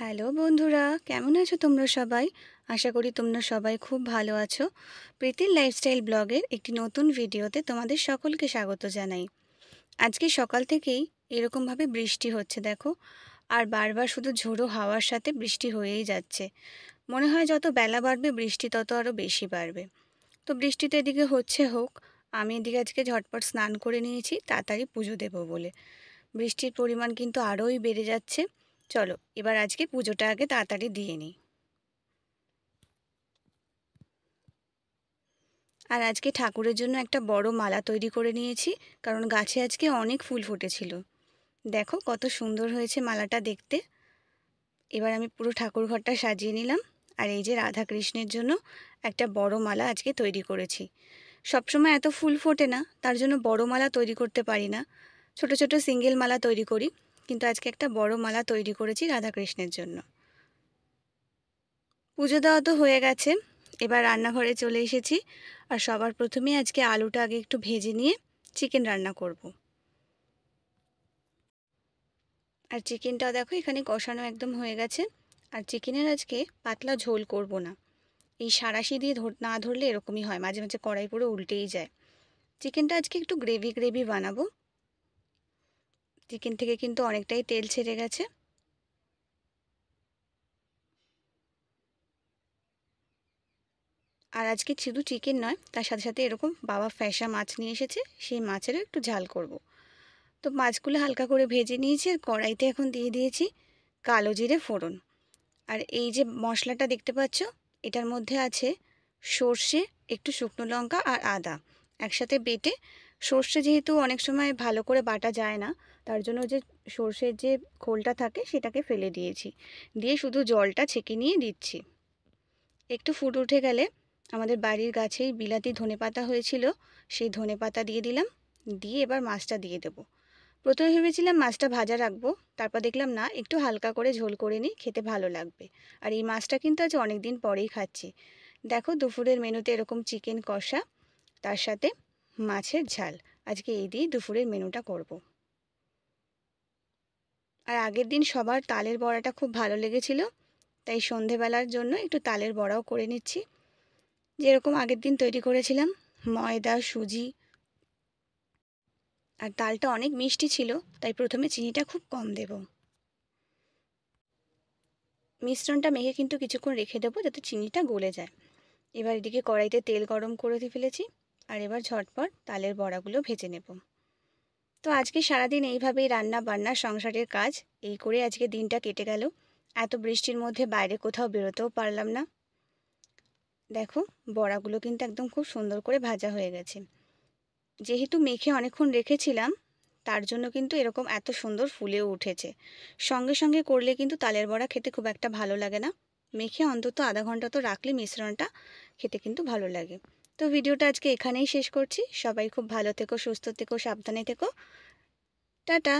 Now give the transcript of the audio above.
Hello বন্ধুরা কেমন আছো তোমরা সবাই আশা করি তোমরা সবাই খুব ভালো আছো প্রীতির লাইফস্টাইল ব্লগের একটি নতুন ভিডিওতে তোমাদের সকলকে স্বাগত জানাই আজকে সকাল থেকেই এরকমভাবে বৃষ্টি হচ্ছে দেখো আর বারবার শুধু ঝোড়ো হাওয়ার সাথে বৃষ্টি হয়েই যাচ্ছে মনে হয় যত বেলা বাড়বে বৃষ্টি তত আরও বেশি বাড়বে তো বৃষ্টিতে এদিকে হচ্ছে হোক আমি এদিকে আজকে ঝটপট স্নান করে নিয়েছি তাড়াতাড়ি পুজো দেবো বলে বৃষ্টির পরিমাণ কিন্তু আরোই বেড়ে যাচ্ছে চলো এবার আজকে পুজোটা আগে তাড়াতাড়ি দিয়ে নিই আর আজকে ঠাকুরের জন্য একটা বড় মালা তৈরি করে নিয়েছি কারণ গাছে আজকে অনেক ফুল ফুটেছিল দেখো কত সুন্দর হয়েছে মালাটা দেখতে এবার আমি পুরো ঠাকুর ঘরটা সাজিয়ে নিলাম আর এই যে রাধা কৃষ্ণের জন্য একটা বড় মালা আজকে তৈরি করেছি সবসময় এত ফুল ফোটে না তার জন্য বড় মালা তৈরি করতে পারি না ছোট ছোট সিঙ্গেল মালা তৈরি করি কিন্তু আজকে একটা বড় মালা তৈরি করেছি রাধাকৃষ্ণের জন্য পুজো দেওয়া তো হয়ে গেছে এবার রান্নাঘরে চলে এসেছি আর সবার প্রথমে আজকে আলুটা আগে একটু ভেজে নিয়ে চিকেন রান্না করব। আর চিকেনটা দেখো এখানে কষানো একদম হয়ে গেছে আর চিকেনের আজকে পাতলা ঝোল করব না এই সারাশি দিয়ে না ধরলে এরকমই হয় মাঝে মাঝে কড়াই পুরো উল্টেই যায় চিকেনটা আজকে একটু গ্রেভি গ্রেভি বানাবো চিকেন থেকে কিন্তু অনেকটাই তেল ছেড়ে গেছে আর আজকে শুধু চিকেন নয় তার সাথে সাথে এরকম বাবা ফ্যাসা মাছ নিয়ে এসেছে সেই মাছেরও একটু ঝাল করব। তো মাছগুলো হালকা করে ভেজে নিয়েছি আর কড়াইতে এখন দিয়ে দিয়েছি কালো জিরে ফোড়ন আর এই যে মশলাটা দেখতে পাচ্ছ এটার মধ্যে আছে সর্ষে একটু শুকনো লঙ্কা আর আদা একসাথে বেটে সর্ষে যেহেতু অনেক সময় ভালো করে বাটা যায় না তার জন্য যে সর্ষের যে খোলটা থাকে সেটাকে ফেলে দিয়েছি দিয়ে শুধু জলটা ছেঁকে নিয়ে দিচ্ছি একটু ফুট উঠে গেলে আমাদের বাড়ির গাছেই বিলাতি ধনে পাতা হয়েছিল সেই ধনে পাতা দিয়ে দিলাম দিয়ে এবার মাছটা দিয়ে দেব প্রথমে ভেবেছিলাম মাছটা ভাজা রাখবো তারপর দেখলাম না একটু হালকা করে ঝোল করে নিই খেতে ভালো লাগবে আর এই মাছটা কিন্তু আজ অনেক দিন পরেই খাচ্ছি দেখো দুপুরের মেনুতে এরকম চিকেন কষা তার সাথে মাছের ঝাল আজকে এই দিয়ে দুপুরের মেনুটা করব। আর আগের দিন সবার তালের বড়াটা খুব ভালো লেগেছিল তাই সন্ধেবেলার জন্য একটু তালের বড়াও করে নিচ্ছি যেরকম আগের দিন তৈরি করেছিলাম ময়দা সুজি আর তালটা অনেক মিষ্টি ছিল তাই প্রথমে চিনিটা খুব কম দেব মিশ্রণটা মেখে কিন্তু কিছুক্ষণ রেখে দেবো যাতে চিনিটা গলে যায় এবার এদিকে কড়াইতে তেল গরম করে ফেলেছি আর এবার ঝটপট তালের বড়াগুলো ভেজে নেবো তো আজকে সারাদিন এইভাবেই রান্না বান্না সংসারের কাজ এই করে আজকে দিনটা কেটে গেল এত বৃষ্টির মধ্যে বাইরে কোথাও বেরোতেও পারলাম না দেখো বড়াগুলো কিন্তু একদম খুব সুন্দর করে ভাজা হয়ে গেছে যেহেতু মেখে অনেকক্ষণ রেখেছিলাম তার জন্য কিন্তু এরকম এত সুন্দর ফুলেও উঠেছে সঙ্গে সঙ্গে করলে কিন্তু তালের বড়া খেতে খুব একটা ভালো লাগে না মেখে অন্তত আধা ঘন্টা তো রাখলে মিশ্রণটা খেতে কিন্তু ভালো লাগে তো ভিডিওটা আজকে এখানেই শেষ করছি সবাই খুব ভালো থেকো সুস্থ থেকো সাবধানে থেকো টাটা